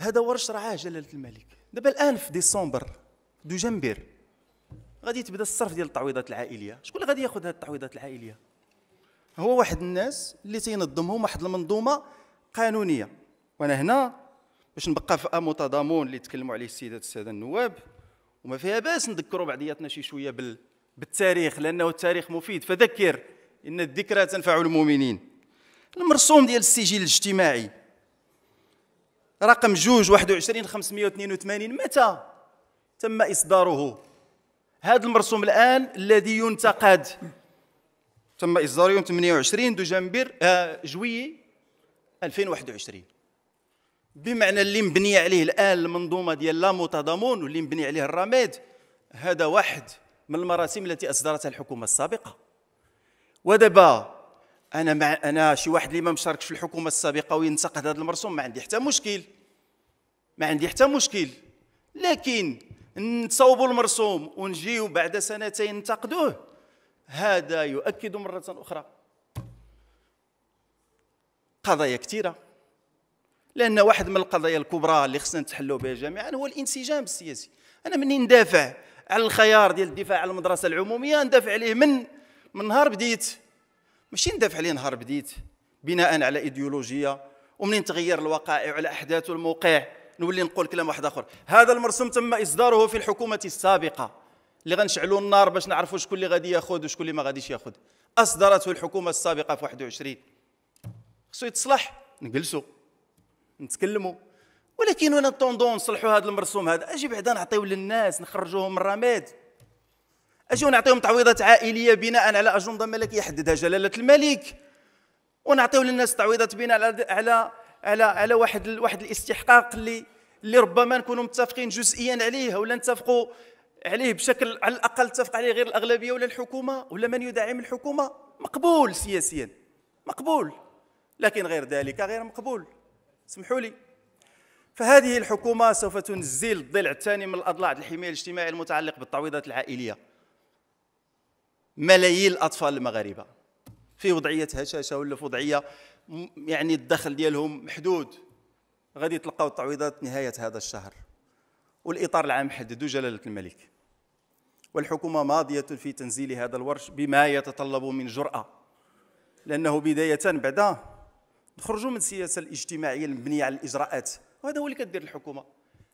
هذا ورش رعاه جلاله الملك دابا الان في ديسمبر دجنبر غادي تبدا الصرف ديال التعويضات العائليه شكون اللي غادي ياخذ هذه التعويضات العائليه هو واحد الناس اللي تينظمهم واحد المنظومه قانونيه وانا هنا باش نبقى في امو تضامن اللي تكلموا عليه السيدات الساده النواب وما فيها باس نذكروا بعضياتنا شي شويه بالتاريخ لانه التاريخ مفيد فذكر ان الذكرى تنفع المؤمنين المرسوم ديال السجل الاجتماعي رقم جوج 21 582 متى تم إصداره هذا المرسوم الآن الذي ينتقد تم إصداره يوم 28 دجنبر آه جويي 2021 بمعنى اللي مبنية عليه الآن المنظومة ديال لا متضامن واللي مبني عليه الرماد هذا واحد من المراسم التي أصدرتها الحكومة السابقة ودابا انا مع انا شي واحد اللي ما مشاركش في الحكومه السابقه وينتقد هذا المرسوم ما عندي حتى مشكل ما عندي حتى مشكل لكن نصوبوا المرسوم ونجيو بعد سنتين ننتقدوه هذا يؤكد مره اخرى قضايا كثيره لان واحد من القضايا الكبرى اللي خصنا نتحلوا بها جميعا هو الانسجام السياسي انا مني ندافع على الخيار ديال الدفاع على المدرسه العموميه ندافع عليه من من نهار بديت ماشي ندافع عليه نهار بديت بناء على ايديولوجيه ومنين تغير الوقائع على احداث الموقع نولي نقول كلام واحد اخر هذا المرسوم تم اصداره في الحكومه السابقه اللي غنشعلوا النار باش نعرفوا شكون اللي غادي ياخذ وشكون اللي ما غاديش ياخذ اصدرته الحكومه السابقه في 21 خصو يتصلح نجلسوا نتكلموا ولكن وين طوندون نصلحوا هذا المرسوم هذا اجي بعدا نعطيو للناس نخرجوهم من الرماد اجي ونعطيهم تعويضات عائليه بناء على اجنده ملكيه يحددها جلاله الملك ونعطيو للناس تعويضات بناء على على على, على واحد واحد الاستحقاق اللي اللي ربما نكونوا متفقين جزئيا عليه ولا نتفقوا عليه بشكل على الاقل تفق عليه غير الاغلبيه ولا الحكومه ولا من يدعم الحكومه مقبول سياسيا مقبول لكن غير ذلك غير مقبول اسمحوا لي فهذه الحكومه سوف تنزل الضلع الثاني من الاضلاع الحمايه الاجتماعيه المتعلق بالتعويضات العائليه ملايين الاطفال المغاربه في وضعيه هشاشه ولا في وضعيه يعني الدخل ديالهم محدود غادي تلقاو التعويضات نهايه هذا الشهر والاطار العام محدد جلاله الملك والحكومه ماضيه في تنزيل هذا الورش بما يتطلب من جراه لانه بدايه بعدا نخرجوا من السياسه الاجتماعيه المبنيه على الاجراءات وهذا هو اللي كدير الحكومه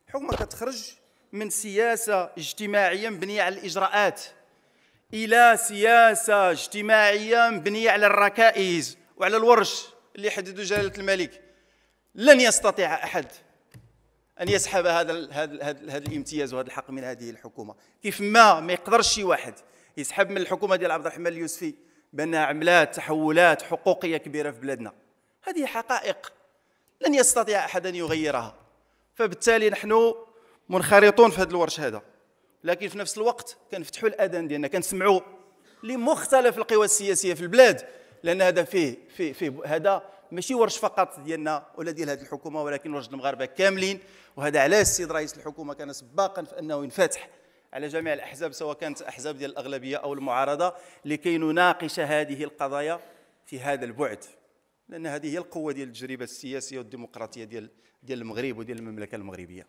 الحكومه كتخرج من سياسه اجتماعيه مبنيه على الاجراءات الى سياسه اجتماعيه مبنيه على الركائز وعلى الورش اللي حدده جلاله الملك لن يستطيع احد ان يسحب هذا الـ هذا الـ هذا, الـ هذا الامتياز وهذا الحق من هذه الحكومه كيف ما ما يقدرش شي واحد يسحب من الحكومه ديال عبد الرحمن اليوسفي بانها عملات تحولات حقوقيه كبيره في بلادنا هذه حقائق لن يستطيع احد ان يغيرها فبالتالي نحن منخرطون في هذا الورش هذا لكن في نفس الوقت كنفتحوا الاذان ديالنا كنسمعوا لمختلف القوى السياسيه في البلاد لان هذا فيه فيه فيه هذا ماشي ورش فقط ديالنا ولا ديال هذه الحكومه ولكن ورش المغاربه كاملين وهذا علاش السيد رئيس الحكومه كان سباقا في انه ينفتح على جميع الاحزاب سواء كانت احزاب ديال الاغلبيه او المعارضه لكي نناقش هذه القضايا في هذا البعد لان هذه هي القوه ديال التجربه السياسيه والديمقراطيه ديال ديال المغرب وديال المملكه المغربيه